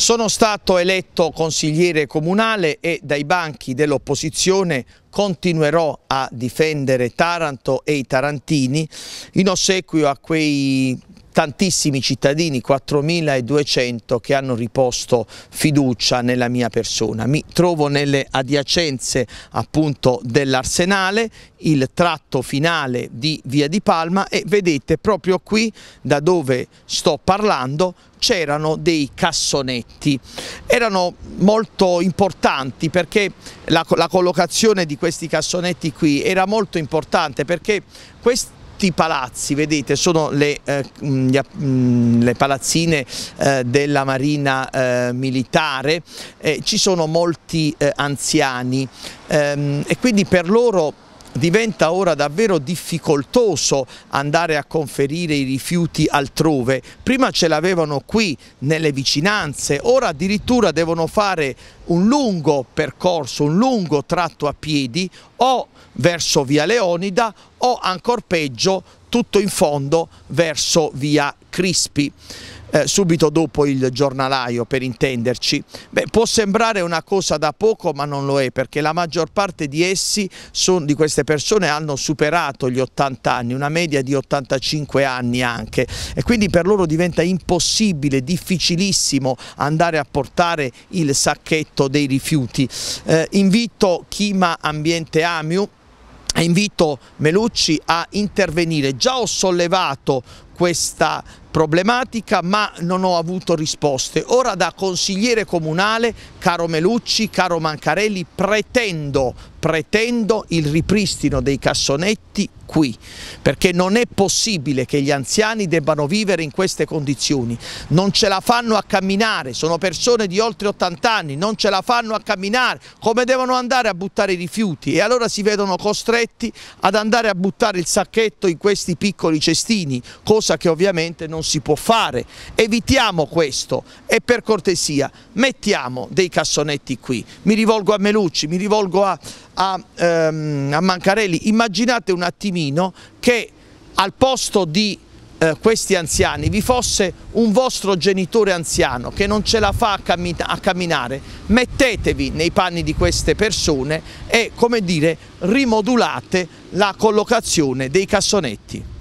Sono stato eletto consigliere comunale e dai banchi dell'opposizione continuerò a difendere Taranto e i tarantini in ossequio a quei tantissimi cittadini, 4.200 che hanno riposto fiducia nella mia persona. Mi trovo nelle adiacenze appunto dell'Arsenale, il tratto finale di Via di Palma e vedete proprio qui da dove sto parlando c'erano dei cassonetti. Erano molto importanti perché la, la collocazione di questi cassonetti qui era molto importante perché questi tutti i palazzi, vedete, sono le, eh, le palazzine eh, della Marina eh, Militare, ci sono molti eh, anziani ehm, e quindi per loro diventa ora davvero difficoltoso andare a conferire i rifiuti altrove. Prima ce l'avevano qui nelle vicinanze, ora addirittura devono fare un lungo percorso, un lungo tratto a piedi o verso via Leonida o ancor peggio tutto in fondo verso via Crispi. Eh, subito dopo il giornalaio per intenderci, Beh, può sembrare una cosa da poco ma non lo è perché la maggior parte di essi, son, di queste persone hanno superato gli 80 anni, una media di 85 anni anche e quindi per loro diventa impossibile, difficilissimo andare a portare il sacchetto dei rifiuti. Eh, invito Chima Ambiente Amiu invito Melucci a intervenire. Già ho sollevato questa problematica ma non ho avuto risposte. Ora da consigliere comunale, caro Melucci, caro Mancarelli, pretendo, pretendo il ripristino dei cassonetti qui, perché non è possibile che gli anziani debbano vivere in queste condizioni, non ce la fanno a camminare, sono persone di oltre 80 anni, non ce la fanno a camminare, come devono andare a buttare i rifiuti e allora si vedono costretti ad andare a buttare il sacchetto in questi piccoli cestini, cosa cosa che ovviamente non si può fare. Evitiamo questo e per cortesia mettiamo dei cassonetti qui. Mi rivolgo a Melucci, mi rivolgo a, a, ehm, a Mancarelli. Immaginate un attimino che al posto di eh, questi anziani vi fosse un vostro genitore anziano che non ce la fa a, cammin a, camminare, mettetevi nei panni di queste persone e, come dire, rimodulate la collocazione dei cassonetti.